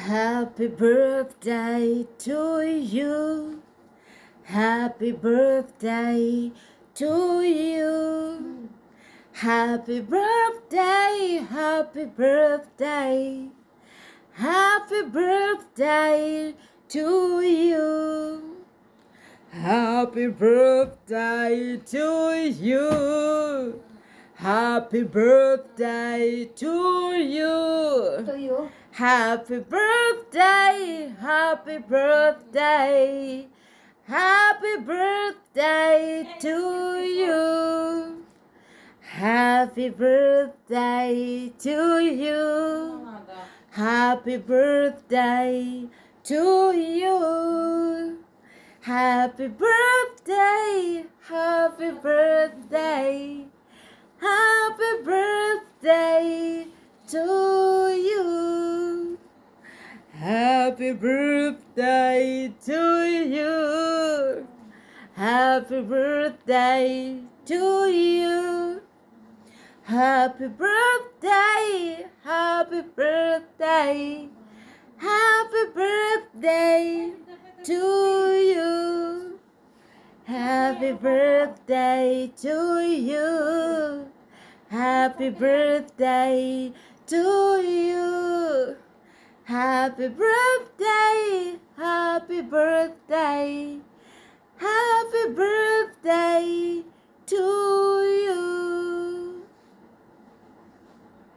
Happy birthday to you. Happy birthday to you. Happy birthday, happy birthday. Happy birthday to you. Happy birthday to you. Happy birthday to you. To you. Happy birthday, happy birthday, happy birthday to you. Happy birthday to you. Happy birthday to you. Happy birthday, happy birthday. to you. Happy birthday to you. Happy birthday to you. Happy birthday, happy birthday, happy birthday to you. Happy birthday to you. Happy birthday to you. Happy birthday, happy birthday, happy birthday.